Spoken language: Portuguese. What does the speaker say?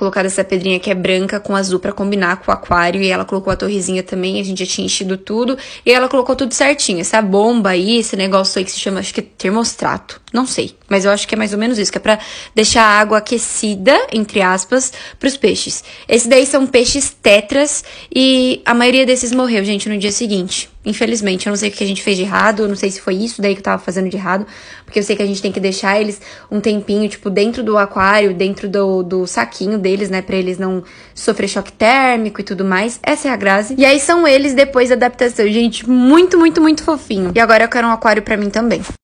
colocado essa pedrinha que é branca com azul para combinar com o aquário. E ela colocou a torrezinha também, a gente já tinha enchido tudo. E ela colocou tudo certinho. Essa bomba aí, esse negócio aí que se chama, acho que é termostrato. Não sei, mas eu acho que é mais ou menos isso, que é pra deixar a água aquecida, entre aspas, pros peixes. Esses daí são peixes tetras e a maioria desses morreu, gente, no dia seguinte. Infelizmente, eu não sei o que a gente fez de errado, eu não sei se foi isso daí que eu tava fazendo de errado, porque eu sei que a gente tem que deixar eles um tempinho, tipo, dentro do aquário, dentro do, do saquinho deles, né, pra eles não sofrer choque térmico e tudo mais. Essa é a Grazi. E aí são eles depois da adaptação. Gente, muito, muito, muito fofinho. E agora eu quero um aquário para mim também.